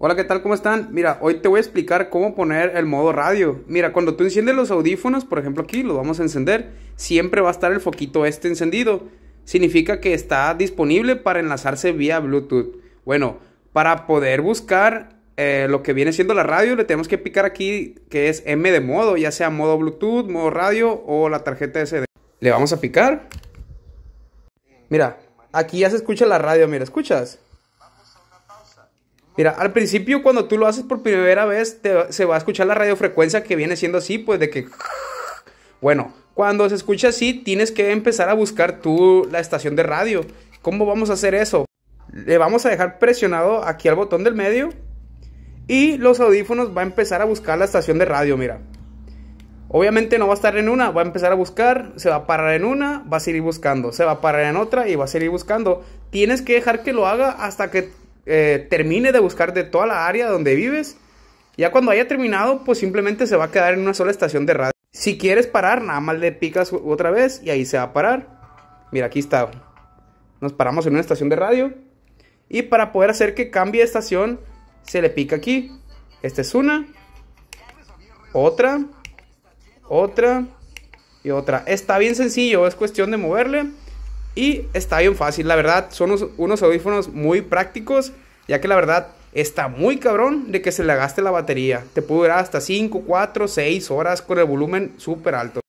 Hola, ¿qué tal? ¿Cómo están? Mira, hoy te voy a explicar cómo poner el modo radio. Mira, cuando tú enciendes los audífonos, por ejemplo aquí, los vamos a encender, siempre va a estar el foquito este encendido. Significa que está disponible para enlazarse vía Bluetooth. Bueno, para poder buscar eh, lo que viene siendo la radio, le tenemos que picar aquí que es M de modo, ya sea modo Bluetooth, modo radio o la tarjeta SD. Le vamos a picar. Mira, aquí ya se escucha la radio, mira, ¿escuchas? Mira, al principio cuando tú lo haces por primera vez, se va a escuchar la radiofrecuencia que viene siendo así, pues de que... Bueno, cuando se escucha así, tienes que empezar a buscar tú la estación de radio. ¿Cómo vamos a hacer eso? Le vamos a dejar presionado aquí al botón del medio y los audífonos va a empezar a buscar la estación de radio, mira. Obviamente no va a estar en una, va a empezar a buscar, se va a parar en una, va a seguir buscando, se va a parar en otra y va a seguir buscando. Tienes que dejar que lo haga hasta que eh, termine de buscar de toda la área donde vives. Ya cuando haya terminado, pues simplemente se va a quedar en una sola estación de radio. Si quieres parar, nada más le picas otra vez y ahí se va a parar. Mira, aquí está. Nos paramos en una estación de radio. Y para poder hacer que cambie de estación, se le pica aquí. Esta es una. Otra. Otra. Y otra. Está bien sencillo. Es cuestión de moverle. Y está bien fácil, la verdad, son unos, audífonos muy prácticos, ya que la verdad está muy cabrón de que se le gaste la batería. Te puede durar hasta 5, 4, 6 horas con el volumen súper alto.